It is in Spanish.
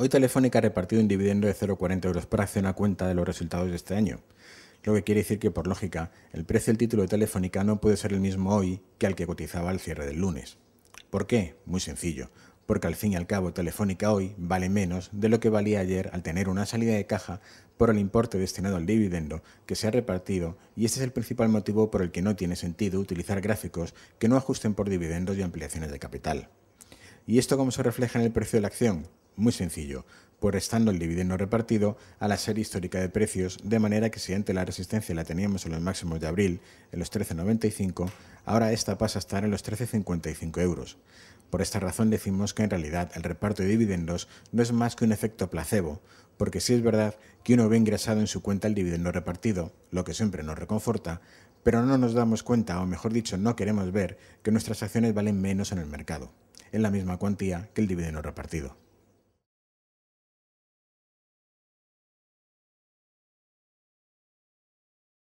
Hoy Telefónica ha repartido un dividendo de 0,40 euros por acción a cuenta de los resultados de este año, lo que quiere decir que, por lógica, el precio del título de Telefónica no puede ser el mismo hoy que al que cotizaba al cierre del lunes. ¿Por qué? Muy sencillo, porque al fin y al cabo Telefónica hoy vale menos de lo que valía ayer al tener una salida de caja por el importe destinado al dividendo que se ha repartido y este es el principal motivo por el que no tiene sentido utilizar gráficos que no ajusten por dividendos y ampliaciones de capital. ¿Y esto cómo se refleja en el precio de la acción? Muy sencillo, por restando el dividendo repartido a la serie histórica de precios, de manera que si antes la resistencia la teníamos en los máximos de abril, en los 13,95, ahora esta pasa a estar en los 13,55 euros. Por esta razón decimos que en realidad el reparto de dividendos no es más que un efecto placebo, porque sí es verdad que uno ve ingresado en su cuenta el dividendo repartido, lo que siempre nos reconforta, pero no nos damos cuenta, o mejor dicho, no queremos ver que nuestras acciones valen menos en el mercado, en la misma cuantía que el dividendo repartido.